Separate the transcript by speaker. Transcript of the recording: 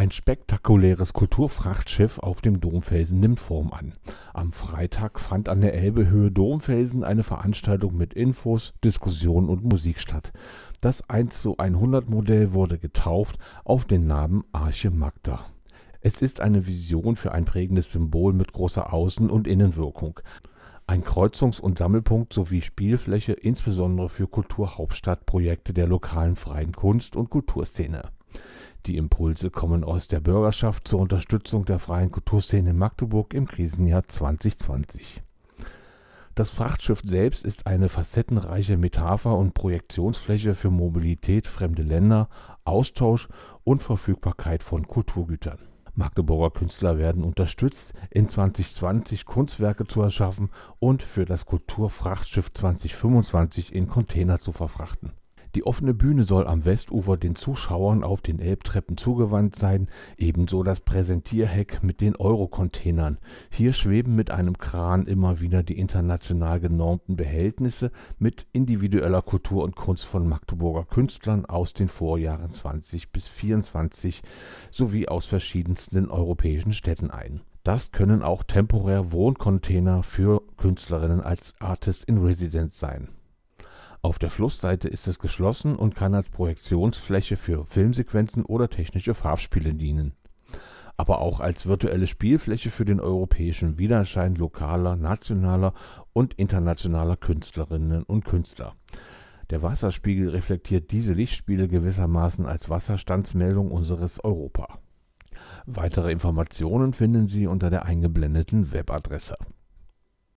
Speaker 1: Ein spektakuläres Kulturfrachtschiff auf dem Domfelsen nimmt Form an. Am Freitag fand an der Elbehöhe Domfelsen eine Veranstaltung mit Infos, Diskussionen und Musik statt. Das 1 zu 100 Modell wurde getauft auf den Namen Arche Magda. Es ist eine Vision für ein prägendes Symbol mit großer Außen- und Innenwirkung. Ein Kreuzungs- und Sammelpunkt sowie Spielfläche insbesondere für Kulturhauptstadtprojekte der lokalen freien Kunst- und Kulturszene. Die Impulse kommen aus der Bürgerschaft zur Unterstützung der freien Kulturszene in Magdeburg im Krisenjahr 2020. Das Frachtschiff selbst ist eine facettenreiche Metapher und Projektionsfläche für Mobilität, fremde Länder, Austausch und Verfügbarkeit von Kulturgütern. Magdeburger Künstler werden unterstützt, in 2020 Kunstwerke zu erschaffen und für das Kulturfrachtschiff 2025 in Container zu verfrachten. Die offene Bühne soll am Westufer den Zuschauern auf den Elbtreppen zugewandt sein, ebenso das Präsentierheck mit den Euro-Containern. Hier schweben mit einem Kran immer wieder die international genormten Behältnisse mit individueller Kultur und Kunst von Magdeburger Künstlern aus den Vorjahren 20 bis 24 sowie aus verschiedensten europäischen Städten ein. Das können auch temporär Wohncontainer für Künstlerinnen als Artist in Residence sein. Auf der Flussseite ist es geschlossen und kann als Projektionsfläche für Filmsequenzen oder technische Farbspiele dienen, aber auch als virtuelle Spielfläche für den europäischen Widerschein lokaler, nationaler und internationaler Künstlerinnen und Künstler. Der Wasserspiegel reflektiert diese Lichtspiele gewissermaßen als Wasserstandsmeldung unseres Europa. Weitere Informationen finden Sie unter der eingeblendeten Webadresse.